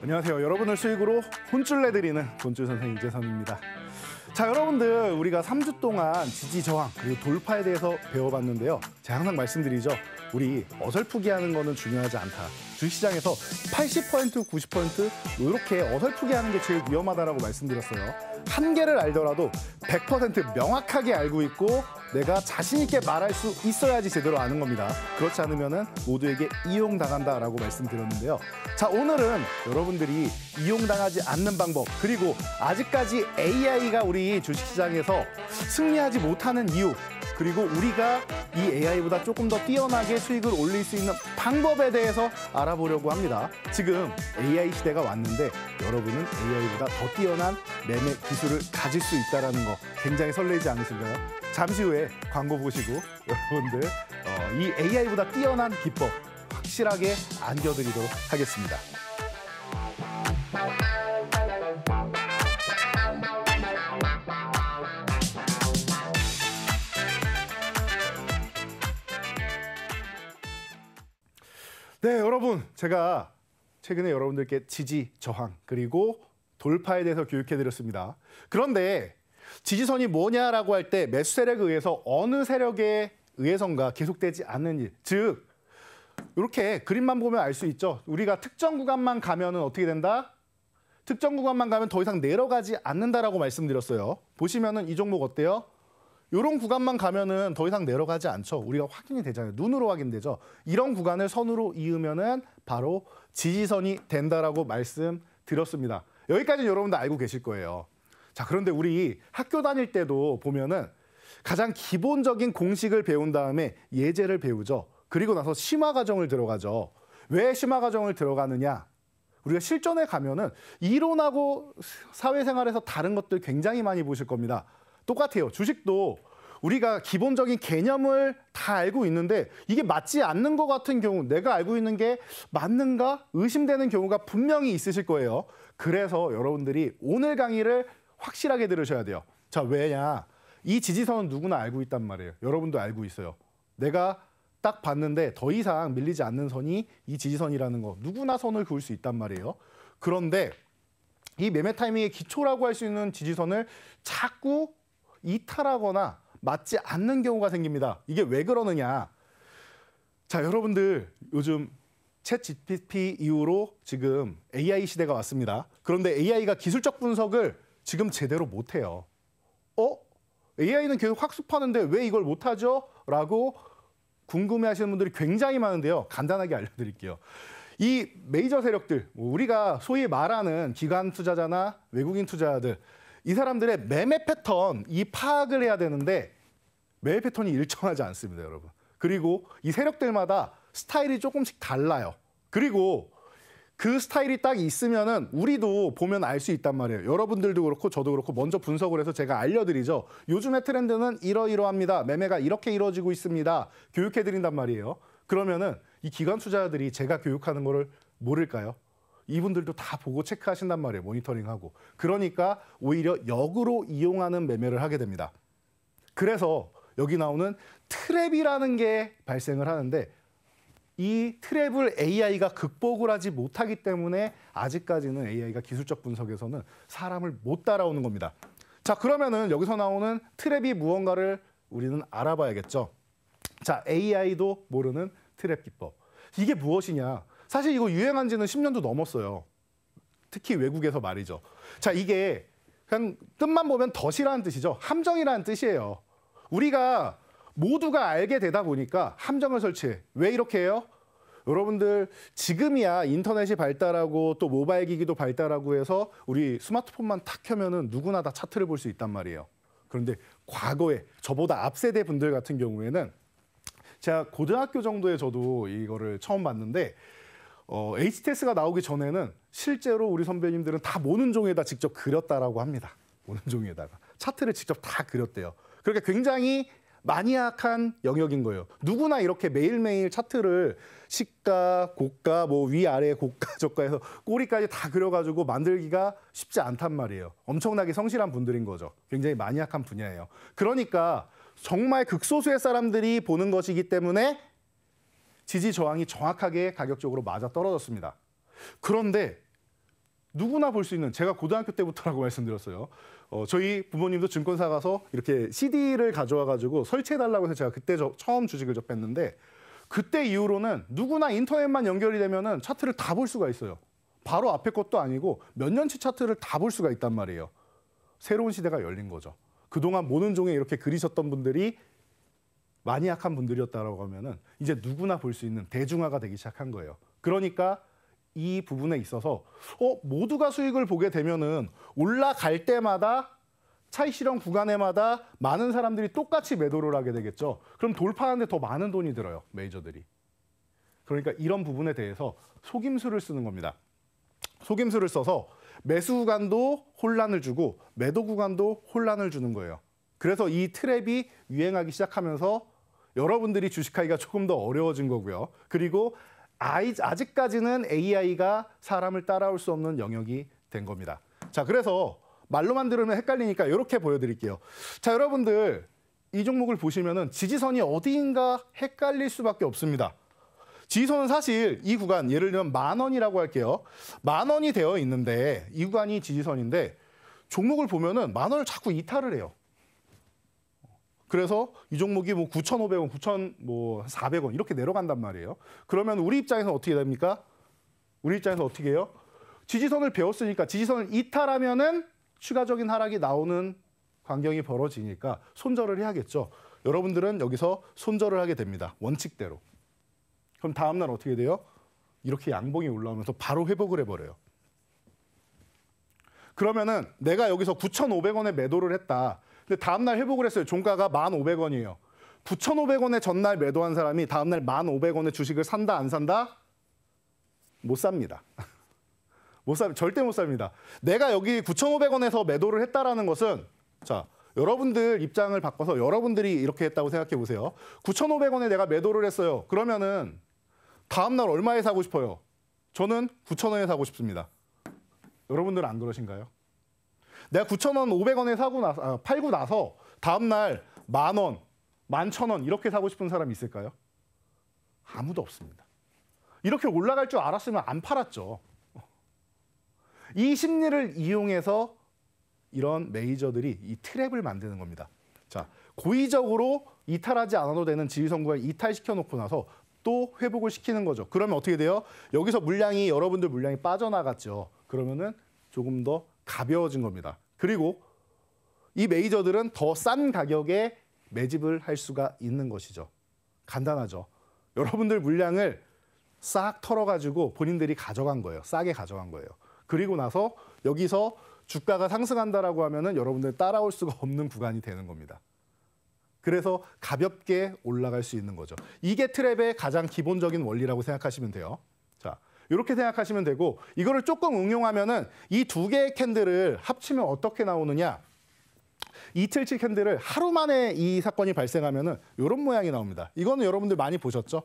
안녕하세요. 여러분을 수익으로 혼쭐 내드리는 돈줄 선생 이재선입니다. 자, 여러분들 우리가 3주 동안 지지 저항 그리고 돌파에 대해서 배워봤는데요. 제가 항상 말씀드리죠. 우리 어설프게 하는 거는 중요하지 않다. 주식시장에서 80% 90% 이렇게 어설프게 하는 게 제일 위험하다라고 말씀드렸어요. 한계를 알더라도 100% 명확하게 알고 있고 내가 자신 있게 말할 수 있어야지 제대로 아는 겁니다. 그렇지 않으면 모두에게 이용당한다라고 말씀드렸는데요. 자 오늘은 여러분들이 이용당하지 않는 방법 그리고 아직까지 AI가 우리 주식시장에서 승리하지 못하는 이유 그리고 우리가 이 AI보다 조금 더 뛰어나게 수익을 올릴 수 있는 방법에 대해서 알아보려고 합니다. 지금 AI 시대가 왔는데 여러분은 AI보다 더 뛰어난 매매 기술을 가질 수 있다는 거 굉장히 설레지 않으신가요? 잠시 후에 광고 보시고 여러분들 어, 이 AI보다 뛰어난 기법 확실하게 안겨드리도록 하겠습니다. 네, 여러분. 제가 최근에 여러분들께 지지, 저항, 그리고 돌파에 대해서 교육해드렸습니다. 그런데 지지선이 뭐냐라고 할 때 매수 세력에 의해서 어느 세력에 의해서인가 계속되지 않는 일. 즉, 이렇게 그림만 보면 알 수 있죠. 우리가 특정 구간만 가면은 어떻게 된다? 특정 구간만 가면 더 이상 내려가지 않는다라고 말씀드렸어요. 보시면은 이 종목 어때요? 이런 구간만 가면은 더 이상 내려가지 않죠. 우리가 확인이 되잖아요. 눈으로 확인되죠. 이런 구간을 선으로 이으면은 바로 지지선이 된다라고 말씀드렸습니다. 여기까지 여러분들 알고 계실 거예요. 자, 그런데 우리 학교 다닐 때도 보면은 가장 기본적인 공식을 배운 다음에 예제를 배우죠. 그리고 나서 심화 과정을 들어가죠. 왜 심화 과정을 들어가느냐? 우리가 실전에 가면은 이론하고 사회생활에서 다른 것들 굉장히 많이 보실 겁니다. 똑같아요. 주식도 우리가 기본적인 개념을 다 알고 있는데 이게 맞지 않는 것 같은 경우 내가 알고 있는 게 맞는가 의심되는 경우가 분명히 있으실 거예요. 그래서 여러분들이 오늘 강의를 확실하게 들으셔야 돼요. 자, 왜냐? 이 지지선은 누구나 알고 있단 말이에요. 여러분도 알고 있어요. 내가 딱 봤는데 더 이상 밀리지 않는 선이 이 지지선이라는 거 누구나 선을 그을 수 있단 말이에요. 그런데 이 매매 타이밍의 기초라고 할 수 있는 지지선을 자꾸 이탈하거나 맞지 않는 경우가 생깁니다. 이게 왜 그러느냐? 자, 여러분들 요즘 챗 GPT 이후로 지금 AI 시대가 왔습니다. 그런데 AI가 기술적 분석을 지금 제대로 못 해요. 어? AI는 계속 학습하는데 왜 이걸 못 하죠? 라고 궁금해 하시는 분들이 굉장히 많은데요. 간단하게 알려드릴게요. 이 메이저 세력들, 뭐 우리가 소위 말하는 기관 투자자나 외국인 투자자들, 이 사람들의 매매 패턴 이 파악을 해야 되는데 매매 패턴이 일정하지 않습니다, 여러분. 그리고 이 세력들마다 스타일이 조금씩 달라요. 그리고 그 스타일이 딱 있으면은 우리도 보면 알 수 있단 말이에요. 여러분들도 그렇고 저도 그렇고 먼저 분석을 해서 제가 알려드리죠. 요즘의 트렌드는 이러이러합니다. 매매가 이렇게 이루어지고 있습니다. 교육해드린단 말이에요. 그러면은 이 기관 투자자들이 제가 교육하는 거를 모를까요? 이분들도 다 보고 체크하신단 말이에요. 모니터링하고. 그러니까 오히려 역으로 이용하는 매매를 하게 됩니다. 그래서 여기 나오는 트랩이라는 게 발생을 하는데 이 트랩을 AI가 극복을 하지 못하기 때문에 아직까지는 AI가 기술적 분석에서는 사람을 못 따라오는 겁니다. 자, 그러면은 여기서 나오는 트랩이 무언가를 우리는 알아봐야겠죠. 자, AI도 모르는 트랩 기법. 이게 무엇이냐? 사실 이거 유행한 지는 10년도 넘었어요. 특히 외국에서 말이죠. 자, 이게 그냥 뜻만 보면 덫이라는 뜻이죠. 함정이라는 뜻이에요. 우리가 모두가 알게 되다 보니까 함정을 설치해. 왜 이렇게 해요? 여러분들 지금이야 인터넷이 발달하고 또 모바일 기기도 발달하고 해서 우리 스마트폰만 탁 켜면은 누구나 다 차트를 볼 수 있단 말이에요. 그런데 과거에 저보다 앞세대 분들 같은 경우에는 제가 고등학교 정도에 저도 이거를 처음 봤는데 어, HTS가 나오기 전에는 실제로 우리 선배님들은 다 모는 종에다 직접 그렸다라고 합니다. 모는 종에다가 차트를 직접 다 그렸대요. 그러니까 굉장히 마니악한 영역인 거예요. 누구나 이렇게 매일매일 차트를 시가, 고가, 뭐 위아래, 고가, 저가에서 꼬리까지 다 그려가지고 만들기가 쉽지 않단 말이에요. 엄청나게 성실한 분들인 거죠. 굉장히 마니악한 분야예요. 그러니까 정말 극소수의 사람들이 보는 것이기 때문에 지지 저항이 정확하게 가격적으로 맞아 떨어졌습니다. 그런데 누구나 볼 수 있는 제가 고등학교 때부터라고 말씀드렸어요. 어, 저희 부모님도 증권사 가서 이렇게 CD를 가져와 가지고 설치해 달라고 해서 제가 그때 저, 처음 주식을 접했는데 그때 이후로는 누구나 인터넷만 연결이 되면은 차트를 다 볼 수가 있어요. 바로 앞에 것도 아니고 몇 년치 차트를 다 볼 수가 있단 말이에요. 새로운 시대가 열린 거죠. 그동안 모는 종에 이렇게 그리셨던 분들이 많이 약한 분들이었다라고 하면은 이제 누구나 볼 수 있는 대중화가 되기 시작한 거예요. 그러니까 이 부분에 있어서 어 모두가 수익을 보게 되면은 올라갈 때마다 차이 실현 구간에마다 많은 사람들이 똑같이 매도를 하게 되겠죠. 그럼 돌파하는데 더 많은 돈이 들어요 메이저들이. 그러니까 이런 부분에 대해서 속임수를 쓰는 겁니다. 속임수를 써서 매수 구간도 혼란을 주고 매도 구간도 혼란을 주는 거예요. 그래서 이 트랩이 유행하기 시작하면서 여러분들이 주식하기가 조금 더 어려워진 거고요. 그리고 아직까지는 AI가 사람을 따라올 수 없는 영역이 된 겁니다. 자, 그래서 말로만 들으면 헷갈리니까 이렇게 보여드릴게요. 자, 여러분들 이 종목을 보시면은 지지선이 어디인가 헷갈릴 수밖에 없습니다. 지지선은 사실 이 구간 예를 들면 만 원이라고 할게요. 만 원이 되어 있는데 이 구간이 지지선인데 종목을 보면은 만 원을 자꾸 이탈을 해요. 그래서 이 종목이 뭐 9,500원, 9,400원 뭐 이렇게 내려간단 말이에요. 그러면 우리 입장에서 어떻게 됩니까? 우리 입장에서 어떻게 해요? 지지선을 배웠으니까 지지선을 이탈하면은 추가적인 하락이 나오는 광경이 벌어지니까 손절을 해야겠죠. 여러분들은 여기서 손절을 하게 됩니다. 원칙대로. 그럼 다음 날 어떻게 돼요? 이렇게 양봉이 올라오면서 바로 회복을 해버려요. 그러면은 내가 여기서 9,500원에 매도를 했다. 근데 다음날 회복을 했어요. 종가가 1,500원이에요. 9,500원에 전날 매도한 사람이 다음날 1,500원에 주식을 산다 안 산다? 못 삽니다. 못 삽, 절대 못 삽니다. 내가 여기 9,500원에서 매도를 했다라는 것은 자 여러분들 입장을 바꿔서 여러분들이 이렇게 했다고 생각해 보세요. 9,500원에 내가 매도를 했어요. 그러면은 다음날 얼마에 사고 싶어요? 저는 9,000원에 사고 싶습니다. 여러분들은 안 그러신가요? 내가 9천원 500원에 사고 나서 아, 팔고 나서 다음 날만 원, 만천원 이렇게 사고 싶은 사람이 있을까요? 아무도 없습니다. 이렇게 올라갈 줄 알았으면 안 팔았죠. 이 심리를 이용해서 이런 메이저들이 이 트랩을 만드는 겁니다. 자, 고의적으로 이탈하지 않아도 되는 지위선구가 이탈시켜 놓고 나서 또 회복을 시키는 거죠. 그러면 어떻게 돼요? 여기서 물량이 여러분들 물량이 빠져나갔죠. 그러면은 조금 더 가벼워진 겁니다. 그리고 이 메이저들은 더 싼 가격에 매집을 할 수가 있는 것이죠. 간단하죠. 여러분들 물량을 싹 털어가지고 본인들이 가져간 거예요. 싸게 가져간 거예요. 그리고 나서 여기서 주가가 상승한다라고 하면은 여러분들 따라올 수가 없는 구간이 되는 겁니다. 그래서 가볍게 올라갈 수 있는 거죠. 이게 트랩의 가장 기본적인 원리라고 생각하시면 돼요. 이렇게 생각하시면 되고 이거를 조금 응용하면은 이 두 개의 캔들을 합치면 어떻게 나오느냐? 이틀치 캔들을 하루 만에 이 사건이 발생하면은 이런 모양이 나옵니다. 이거는 여러분들 많이 보셨죠?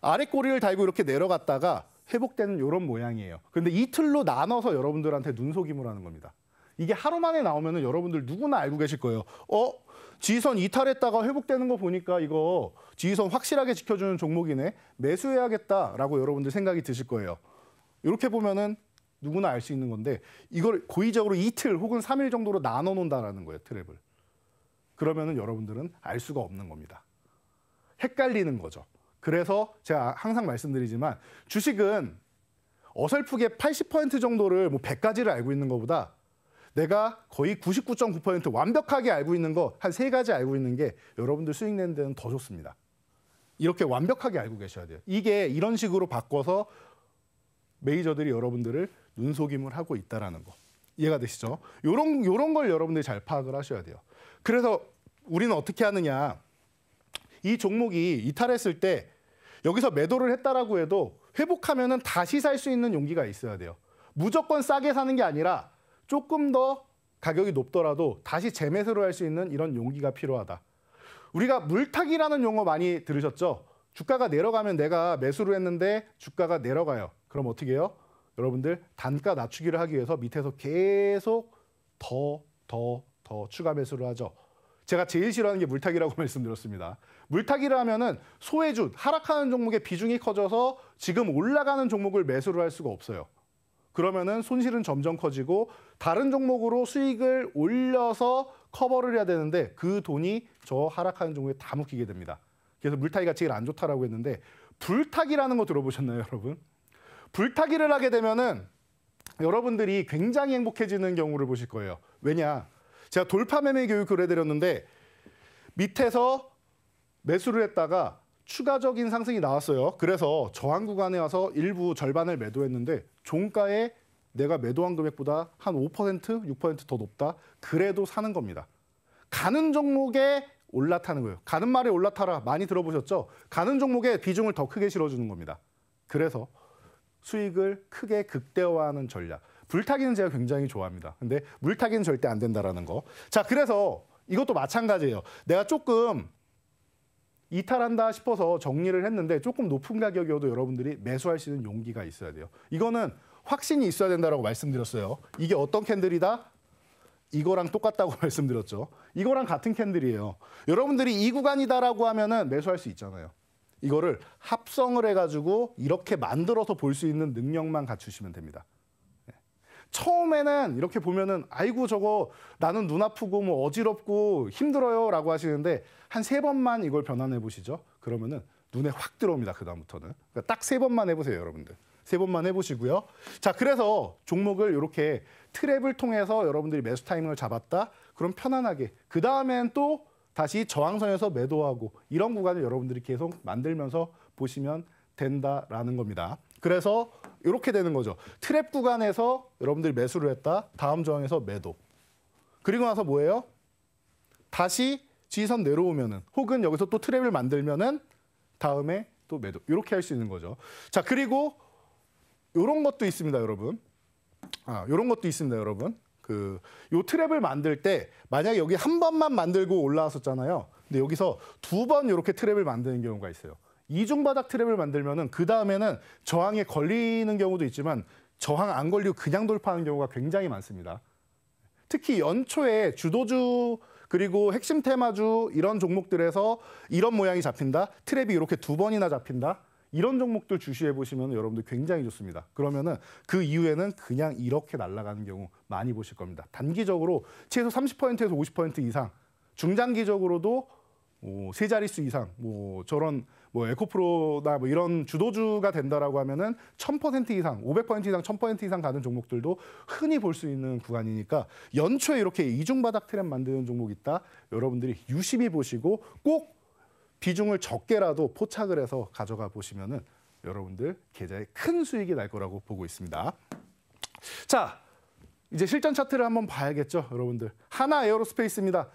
아래 꼬리를 달고 이렇게 내려갔다가 회복되는 이런 모양이에요. 근데 이틀로 나눠서 여러분들한테 눈속임을 하는 겁니다. 이게 하루 만에 나오면 여러분들 누구나 알고 계실 거예요. 어? 지선 이탈했다가 회복되는 거 보니까 이거 지선 확실하게 지켜주는 종목이네. 매수해야겠다라고 여러분들 생각이 드실 거예요. 이렇게 보면은 누구나 알 수 있는 건데 이걸 고의적으로 이틀 혹은 3일 정도로 나눠 놓는다라는 거예요, 트랩을. 그러면은 여러분들은 알 수가 없는 겁니다. 헷갈리는 거죠. 그래서 제가 항상 말씀드리지만 주식은 어설프게 80% 정도를 뭐 100가지를 알고 있는 것보다 내가 거의 99.9% 완벽하게 알고 있는 거 한 세 가지 알고 있는 게 여러분들 수익 내는 데는 더 좋습니다. 이렇게 완벽하게 알고 계셔야 돼요. 이게 이런 식으로 바꿔서 메이저들이 여러분들을 눈속임을 하고 있다라는 거. 이해가 되시죠? 요런 요런 걸 여러분들이 잘 파악을 하셔야 돼요. 그래서 우리는 어떻게 하느냐? 이 종목이 이탈했을 때 여기서 매도를 했다라고 해도 회복하면은 다시 살 수 있는 용기가 있어야 돼요. 무조건 싸게 사는 게 아니라 조금 더 가격이 높더라도 다시 재매수를 할 수 있는 이런 용기가 필요하다. 우리가 물타기라는 용어 많이 들으셨죠? 주가가 내려가면 내가 매수를 했는데 주가가 내려가요. 그럼 어떻게 해요? 여러분들 단가 낮추기를 하기 위해서 밑에서 계속 더, 더, 더 추가 매수를 하죠. 제가 제일 싫어하는 게 물타기라고 말씀드렸습니다. 물타기를 하면은 소외주, 하락하는 종목의 비중이 커져서 지금 올라가는 종목을 매수를 할 수가 없어요. 그러면은 손실은 점점 커지고 다른 종목으로 수익을 올려서 커버를 해야 되는데 그 돈이 저 하락하는 종목에 다 묶이게 됩니다. 그래서 물타기가 제일 안 좋다라고 했는데 불타기라는 거 들어보셨나요, 여러분? 불타기를 하게 되면은 여러분들이 굉장히 행복해지는 경우를 보실 거예요. 왜냐? 제가 돌파 매매 교육을 해드렸는데 밑에서 매수를 했다가 추가적인 상승이 나왔어요. 그래서 저항 구간에 와서 일부 절반을 매도했는데 종가에 내가 매도한 금액보다 한 5%, 6%더 높다. 그래도 사는 겁니다. 가는 종목에 올라타는 거예요. 가는 말에 올라타라 많이 들어보셨죠? 가는 종목에 비중을 더 크게 실어주는 겁니다. 그래서 수익을 크게 극대화하는 전략. 불타기는 제가 굉장히 좋아합니다. 근데 물타기는 절대 안 된다라는 거. 자, 그래서 이것도 마찬가지예요. 내가 조금 이탈한다 싶어서 정리를 했는데 조금 높은 가격이어도 여러분들이 매수할 수 있는 용기가 있어야 돼요. 이거는 확신이 있어야 된다라고 말씀드렸어요. 이게 어떤 캔들이다? 이거랑 똑같다고 말씀드렸죠. 이거랑 같은 캔들이에요. 여러분들이 이 구간이다라고 하면은 매수할 수 있잖아요. 이거를 합성을 해가지고 이렇게 만들어서 볼 수 있는 능력만 갖추시면 됩니다. 처음에는 이렇게 보면은 아이고 저거 나는 눈 아프고 뭐 어지럽고 힘들어요라고 하시는데 한 세 번만 이걸 변환해 보시죠. 그러면은 눈에 확 들어옵니다. 그 다음부터는 그러니까 딱세 번만 해보세요, 여러분들. 세 번만 해보시고요. 자, 그래서 종목을 이렇게 트랩을 통해서 여러분들이 매수 타이밍을 잡았다. 그럼 편안하게 그 다음엔 또 다시 저항선에서 매도하고 이런 구간을 여러분들이 계속 만들면서 보시면 된다라는 겁니다. 그래서 이렇게 되는 거죠. 트랩 구간에서 여러분들이 매수를 했다. 다음 저항에서 매도. 그리고 나서 뭐예요? 다시 지선 내려오면은 혹은 여기서 또 트랩을 만들면은 다음에 또 매도. 이렇게 할 수 있는 거죠. 자, 그리고 이런 것도 있습니다, 여러분. 아, 요런 것도 있습니다, 여러분. 그 요 트랩을 만들 때 만약에 여기 한 번만 만들고 올라왔었잖아요. 근데 여기서 두 번 이렇게 트랩을 만드는 경우가 있어요. 이중바닥 트랩을 만들면은 그 다음에는 저항에 걸리는 경우도 있지만 저항 안 걸리고 그냥 돌파하는 경우가 굉장히 많습니다. 특히 연초에 주도주 그리고 핵심 테마주 이런 종목들에서 이런 모양이 잡힌다. 트랩이 이렇게 두 번이나 잡힌다. 이런 종목들 주시해 보시면 여러분들 굉장히 좋습니다. 그러면은 그 이후에는 그냥 이렇게 날아가는 경우 많이 보실 겁니다. 단기적으로 최소 30%에서 50% 이상, 중장기적으로도 뭐세 자릿수 이상, 뭐 저런 뭐 에코프로나 뭐 이런 주도주가 된다라고 하면은 1000% 이상, 500% 이상, 1000% 이상 가는 종목들도 흔히 볼 수 있는 구간이니까 연초에 이렇게 이중 바닥 트렌 만드는 종목 있다. 여러분들이 유심히 보시고 꼭 비중을 적게라도 포착을 해서 가져가 보시면은 여러분들 계좌에 큰 수익이 날 거라고 보고 있습니다. 자, 이제 실전 차트를 한번 봐야겠죠, 여러분들. 하나 에어로스페이스입니다.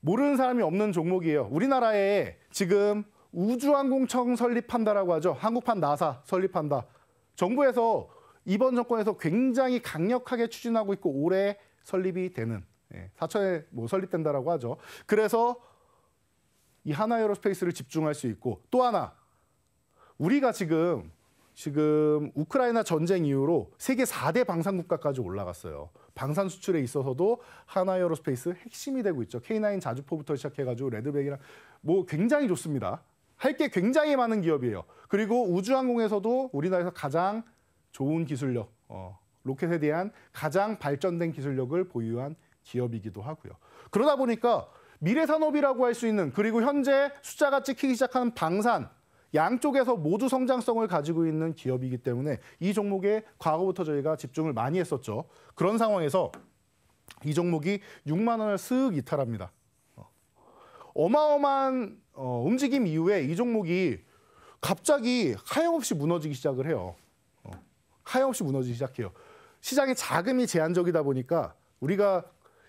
모르는 사람이 없는 종목이에요. 우리나라에 지금 우주항공청 설립한다라고 하죠. 한국판 나사 설립한다. 정부에서 이번 정권에서 굉장히 강력하게 추진하고 있고 올해 설립이 되는 예, 사천에 뭐 설립된다라고 하죠. 그래서 이 하나 에어로스페이스를 집중할 수 있고 또 하나 우리가 지금 지금 우크라이나 전쟁 이후로 세계 4대 방산 국가까지 올라갔어요. 방산 수출에 있어서도 하나 에어로스페이스 핵심이 되고 있죠. K9 자주포부터 시작해가지고 레드백이랑 뭐 굉장히 좋습니다. 할게 굉장히 많은 기업이에요. 그리고 우주항공에서도 우리나라에서 가장 좋은 기술력, 어, 로켓에 대한 가장 발전된 기술력을 보유한 기업이기도 하고요. 그러다 보니까 미래 산업이라고 할 수 있는 그리고 현재 숫자가 찍히기 시작하는 방산 양쪽에서 모두 성장성을 가지고 있는 기업이기 때문에 이 종목에 과거부터 저희가 집중을 많이 했었죠. 그런 상황에서 이 종목이 6만 원을 쓱 이탈합니다. 어마어마한 어, 움직임 이후에 이 종목이 갑자기 하염없이 무너지기 시작을 해요. 어, 하염없이 무너지기 시작해요. 시장의 자금이 제한적이다 보니까 우리가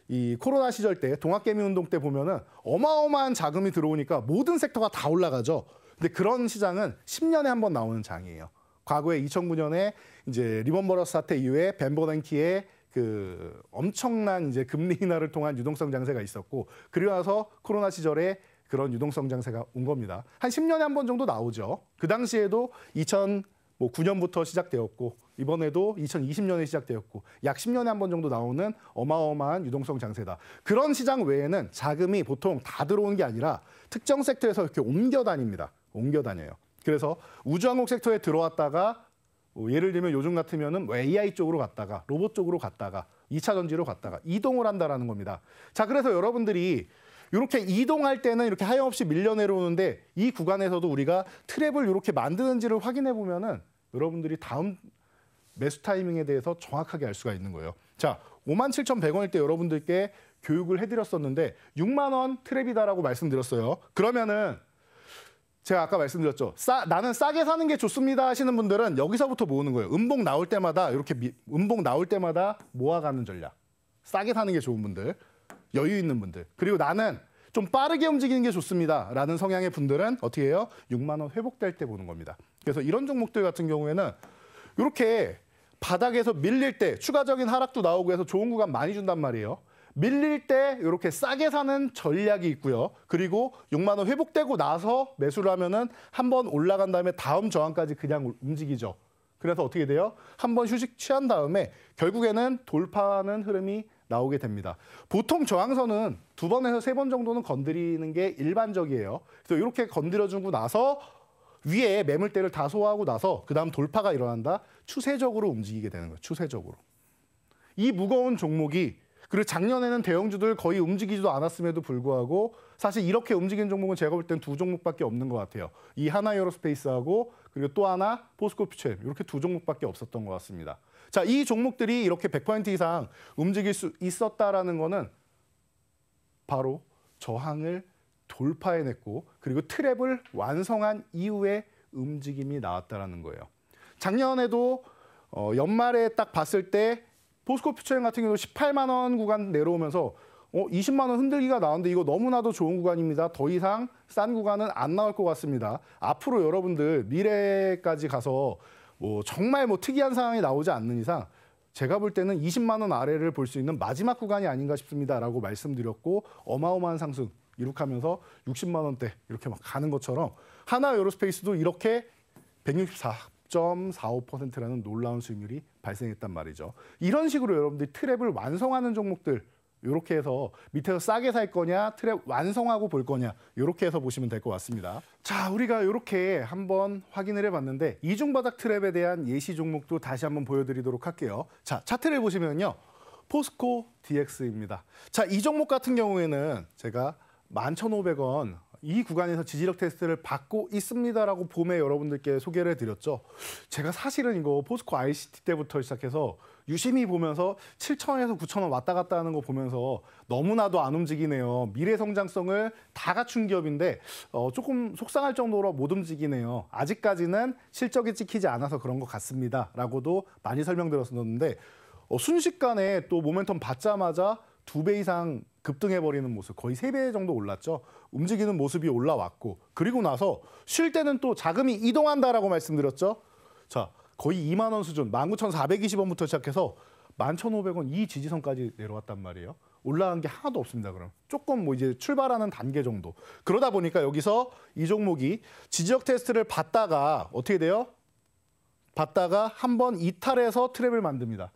이 코로나 시절 때 동학개미 운동 때 보면은 어마어마한 자금이 들어오니까 모든 섹터가 다 올라가죠. 근데 그런 시장은 10년에 한 번 나오는 장이에요. 과거에 2009년에 이제 리먼버러스 사태 이후에 벤버랭키의 그 엄청난 이제 금리 인하를 통한 유동성 장세가 있었고 그리고 나서 코로나 시절에 그런 유동성 장세가 온 겁니다. 한 10년에 한 번 정도 나오죠. 그 당시에도 2009년부터 뭐 시작되었고 이번에도 2020년에 시작되었고 약 10년에 한 번 정도 나오는 어마어마한 유동성 장세다. 그런 시장 외에는 자금이 보통 다들어온게 아니라 특정 섹터에서 이렇게 옮겨 다닙니다. 옮겨 다녀요. 그래서 우주항공 섹터에 들어왔다가 뭐 예를 들면 요즘 같으면은 뭐 AI 쪽으로 갔다가 로봇 쪽으로 갔다가 2차 전지로 갔다가 이동을 한다라는 겁니다. 자, 그래서 여러분들이 이렇게 이동할 때는 이렇게 하염없이 밀려 내려오는데 이 구간에서도 우리가 트랩을 이렇게 만드는지를 확인해 보면은 여러분들이 다음 매수 타이밍에 대해서 정확하게 알 수가 있는 거예요. 자, 57,100원일 때 여러분들께 교육을 해드렸었는데 6만 원 트랩이다라고 말씀드렸어요. 그러면은 제가 아까 말씀드렸죠. 싸, 나는 싸게 사는 게 좋습니다 하시는 분들은 여기서부터 모으는 거예요. 음봉 나올 때마다 이렇게 미, 음봉 나올 때마다 모아가는 전략. 싸게 사는 게 좋은 분들, 여유 있는 분들. 그리고 나는 좀 빠르게 움직이는 게 좋습니다. 라는 성향의 분들은 어떻게 해요? 6만 원 회복될 때 보는 겁니다. 그래서 이런 종목들 같은 경우에는 이렇게 바닥에서 밀릴 때 추가적인 하락도 나오고 해서 좋은 구간 많이 준단 말이에요. 밀릴 때 이렇게 싸게 사는 전략이 있고요. 그리고 6만 원 회복되고 나서 매수를 하면은 한 번 올라간 다음에 다음 저항까지 그냥 움직이죠. 그래서 어떻게 돼요? 한 번 휴식 취한 다음에 결국에는 돌파하는 흐름이 나오게 됩니다. 보통 저항선은 두 번에서 세 번 정도는 건드리는 게 일반적이에요. 그래서 이렇게 건드려주고 나서 위에 매물대를 다 소화하고 나서 그 다음 돌파가 일어난다. 추세적으로 움직이게 되는 거예요. 추세적으로. 이 무거운 종목이 그리고 작년에는 대형주들 거의 움직이지도 않았음에도 불구하고 사실 이렇게 움직인 종목은 제가 볼 땐 두 종목밖에 없는 것 같아요. 이 하나 에어로스페이스하고 그리고 또 하나 포스코 퓨처엠 이렇게 두 종목밖에 없었던 것 같습니다. 자, 이 종목들이 이렇게 100% 이상 움직일 수 있었다라는 거는 바로 저항을 돌파해냈고 그리고 트랩을 완성한 이후에 움직임이 나왔다라는 거예요. 작년에도 어, 연말에 딱 봤을 때 보스코 퓨처행 같은 경우 18만 원 구간 내려오면서 어, 20만 원 흔들기가 나왔는데 이거 너무나도 좋은 구간입니다. 더 이상 싼 구간은 안 나올 것 같습니다. 앞으로 여러분들 미래까지 가서 뭐 정말 뭐 특이한 상황이 나오지 않는 이상 제가 볼 때는 20만 원 아래를 볼 수 있는 마지막 구간이 아닌가 싶습니다라고 말씀드렸고 어마어마한 상승 이룩하면서 60만 원대 이렇게 막 가는 것처럼 하나 에어로스페이스도 이렇게 164 0.45%라는 놀라운 수익률이 발생했단 말이죠. 이런 식으로 여러분들이 트랩을 완성하는 종목들 이렇게 해서 밑에서 싸게 살 거냐, 트랩 완성하고 볼 거냐 이렇게 해서 보시면 될 것 같습니다. 자, 우리가 이렇게 한번 확인을 해봤는데 이중바닥 트랩에 대한 예시 종목도 다시 한번 보여드리도록 할게요. 자, 차트를 보시면요. 포스코 DX입니다. 자, 이 종목 같은 경우에는 제가 11,500원 이 구간에서 지지력 테스트를 받고 있습니다라고 봄에 여러분들께 소개를 해드렸죠. 제가 사실은 이거 포스코 ICT 때부터 시작해서 유심히 보면서 7천원에서 9천원 왔다 갔다 하는 거 보면서 너무나도 안 움직이네요. 미래 성장성을 다 갖춘 기업인데 어, 조금 속상할 정도로 못 움직이네요. 아직까지는 실적이 찍히지 않아서 그런 것 같습니다. 라고도 많이 설명드렸었는데 어, 순식간에 또 모멘텀 받자마자 두 배 이상 급등해버리는 모습 거의 3배 정도 올랐죠. 움직이는 모습이 올라왔고 그리고 나서 쉴 때는 또 자금이 이동한다라고 말씀드렸죠. 자 거의 2만 원 수준 19,420원부터 시작해서 11,500원 이 지지선까지 내려왔단 말이에요. 올라간 게 하나도 없습니다. 그럼 조금 뭐 이제 출발하는 단계 정도. 그러다 보니까 여기서 이 종목이 지지력 테스트를 받다가 어떻게 돼요? 받다가 한 번 이탈해서 트랩을 만듭니다.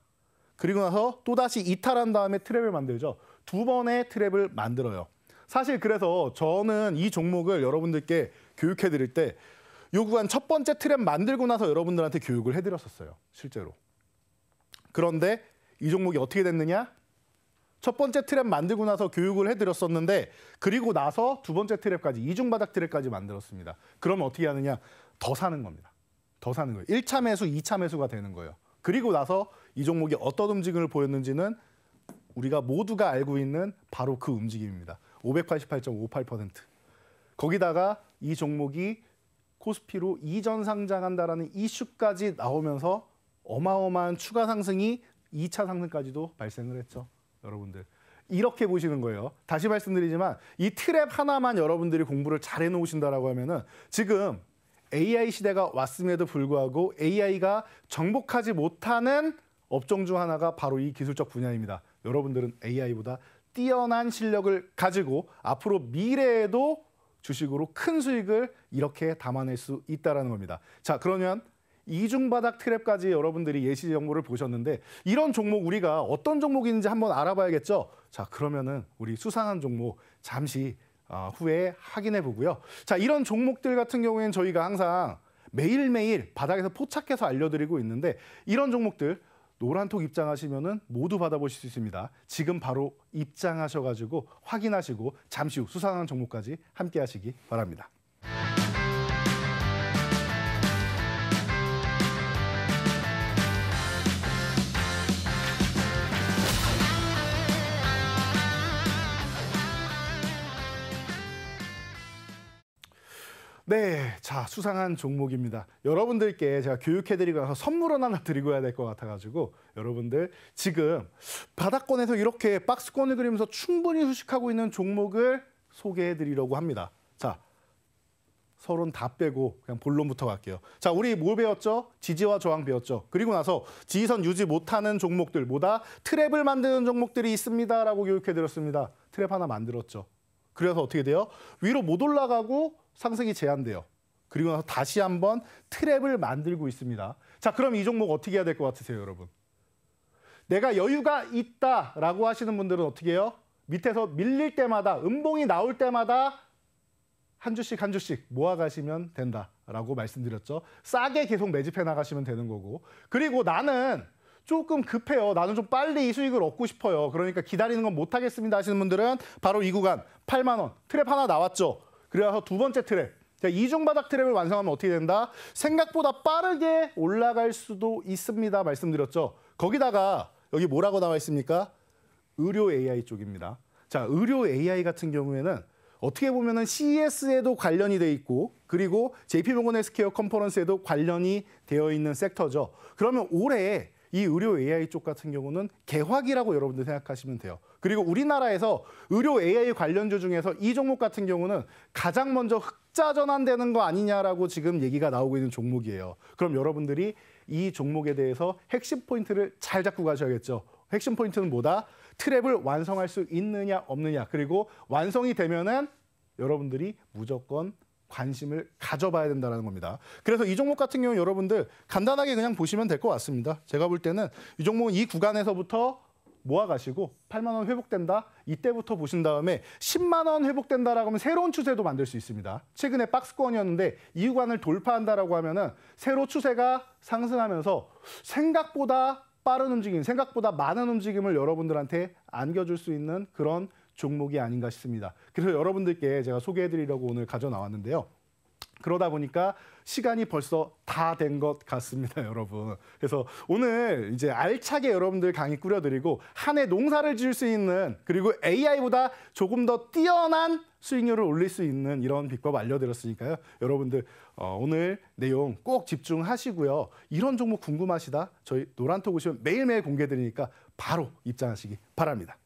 그리고 나서 또다시 이탈한 다음에 트랩을 만들죠. 두 번의 트랩을 만들어요. 사실 그래서 저는 이 종목을 여러분들께 교육해 드릴 때요 구간 첫 번째 트랩 만들고 나서 여러분들한테 교육을 해 드렸었어요. 실제로. 그런데 이 종목이 어떻게 됐느냐? 첫 번째 트랩 만들고 나서 교육을 해 드렸었는데 그리고 나서 두 번째 트랩까지 이중 바닥 트랩까지 만들었습니다. 그럼 어떻게 하느냐? 더 사는 겁니다. 더 사는 거예요. 1차 매수, 2차 매수가 되는 거예요. 그리고 나서 이 종목이 어떤 움직임을 보였는지는 우리가 모두가 알고 있는 바로 그 움직임입니다. 588.58%. 거기다가 이 종목이 코스피로 이전 상장한다라는 이슈까지 나오면서 어마어마한 추가 상승이 2차 상승까지도 발생을 했죠. 여러분들. 이렇게 보시는 거예요. 다시 말씀드리지만 이 트랩 하나만 여러분들이 공부를 잘 해놓으신다라고 하면은 지금 AI 시대가 왔음에도 불구하고 AI가 정복하지 못하는 업종 중 하나가 바로 이 기술적 분야입니다. 여러분들은 AI보다 뛰어난 실력을 가지고 앞으로 미래에도 주식으로 큰 수익을 이렇게 담아낼 수 있다라는 겁니다. 자, 그러면 이중바닥 트랩까지 여러분들이 예시 정보를 보셨는데 이런 종목 우리가 어떤 종목인지 한번 알아봐야겠죠? 자, 그러면은 우리 수상한 종목 잠시 어, 후에 확인해 보고요. 자, 이런 종목들 같은 경우에는 저희가 항상 매일매일 바닥에서 포착해서 알려드리고 있는데 이런 종목들 노란톡 입장하시면은 모두 받아보실 수 있습니다. 지금 바로 입장하셔가지고 확인하시고 잠시 후 수상한 종목까지 함께하시기 바랍니다. 네, 자 수상한 종목입니다. 여러분들께 제가 교육해드리고 나서 선물은 하나 드리고 해야 될 것 같아가지고 여러분들 지금 바닥권에서 이렇게 박스권을 그리면서 충분히 휴식하고 있는 종목을 소개해드리려고 합니다. 자, 서론 다 빼고 그냥 본론부터 갈게요. 자, 우리 뭘 배웠죠? 지지와 저항 배웠죠. 그리고 나서 지지선 유지 못하는 종목들, 뭐다 트랩을 만드는 종목들이 있습니다라고 교육해드렸습니다. 트랩 하나 만들었죠. 그래서 어떻게 돼요? 위로 못 올라가고 상승이 제한돼요. 그리고 나서 다시 한번 트랩을 만들고 있습니다. 자, 그럼 이 종목 어떻게 해야 될 것 같으세요, 여러분? 내가 여유가 있다라고 하시는 분들은 어떻게 해요? 밑에서 밀릴 때마다, 음봉이 나올 때마다 한 주씩 한 주씩 모아가시면 된다라고 말씀드렸죠. 싸게 계속 매집해 나가시면 되는 거고. 그리고 나는 조금 급해요. 나는 좀 빨리 이 수익을 얻고 싶어요. 그러니까 기다리는 건 못하겠습니다 하시는 분들은 바로 이 구간 8만 원 트랩 하나 나왔죠. 그래서 두 번째 트랩 자, 이중바닥 트랩을 완성하면 어떻게 된다? 생각보다 빠르게 올라갈 수도 있습니다. 말씀드렸죠. 거기다가 여기 뭐라고 나와 있습니까? 의료 AI 쪽입니다. 자, 의료 AI 같은 경우에는 어떻게 보면은 CES에도 관련이 돼 있고 그리고 JP모건 헬스케어 컨퍼런스에도 관련이 되어 있는 섹터죠. 그러면 올해 이 의료 AI 쪽 같은 경우는 개화기라고 여러분들 생각하시면 돼요. 그리고 우리나라에서 의료 AI 관련주 중에서 이 종목 같은 경우는 가장 먼저 흑자 전환되는 거 아니냐라고 지금 얘기가 나오고 있는 종목이에요. 그럼 여러분들이 이 종목에 대해서 핵심 포인트를 잘 잡고 가셔야겠죠. 핵심 포인트는 뭐다? 트랩을 완성할 수 있느냐 없느냐 그리고 완성이 되면은 여러분들이 무조건 관심을 가져봐야 된다는 겁니다. 그래서 이 종목 같은 경우 여러분들 간단하게 그냥 보시면 될 것 같습니다. 제가 볼 때는 이 종목은 이 구간에서부터 모아가시고 8만 원 회복된다 이때부터 보신 다음에 10만 원 회복된다라고 하면 새로운 추세도 만들 수 있습니다. 최근에 박스권이었는데 이 구간을 돌파한다라고 하면은 새로 추세가 상승하면서 생각보다 빠른 움직임, 생각보다 많은 움직임을 여러분들한테 안겨줄 수 있는 그런 종목이 아닌가 싶습니다. 그래서 여러분들께 제가 소개해드리려고 오늘 가져 나왔는데요. 그러다 보니까 시간이 벌써 다 된 것 같습니다, 여러분. 그래서 오늘 이제 알차게 여러분들 강의 꾸려드리고 한 해 농사를 지을 수 있는 그리고 AI보다 조금 더 뛰어난 수익률을 올릴 수 있는 이런 비법 알려드렸으니까요. 여러분들 어, 오늘 내용 꼭 집중하시고요. 이런 종목 궁금하시다? 저희 노란톡 오시면 매일매일 공개드리니까 바로 입장하시기 바랍니다.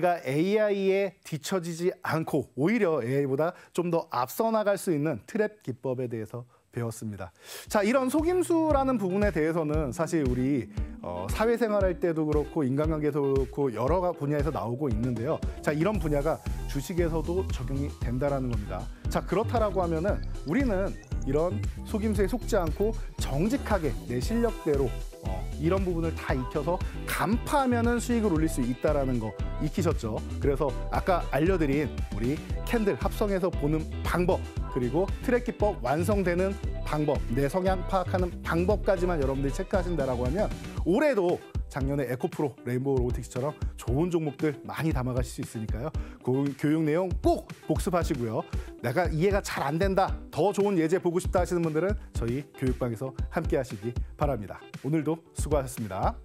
우리가 AI에 뒤처지지 않고 오히려 AI보다 좀 더 앞서 나갈 수 있는 트랩 기법에 대해서 배웠습니다. 자, 이런 속임수라는 부분에 대해서는 사실 우리 어, 사회생활할 때도 그렇고 인간관계도 그렇고 여러 분야에서 나오고 있는데요. 자, 이런 분야가 주식에서도 적용이 된다라는 겁니다. 자, 그렇다라고 하면은 우리는 이런 속임수에 속지 않고 정직하게 내 실력대로 어, 이런 부분을 다 익혀서 간파하면은 수익을 올릴 수 있다라는 거 익히셨죠. 그래서 아까 알려드린 우리 캔들 합성해서 보는 방법 그리고 트랙 기법 완성되는 방법, 내 성향 파악하는 방법까지만 여러분들이 체크하신다라고 하면 올해도 작년에 에코프로 레인보우 로보틱스처럼 좋은 종목들 많이 담아가실 수 있으니까요. 그 교육 내용 꼭 복습하시고요. 내가 이해가 잘 안 된다, 더 좋은 예제 보고 싶다 하시는 분들은 저희 교육방에서 함께 하시기 바랍니다. 오늘도 수고하셨습니다.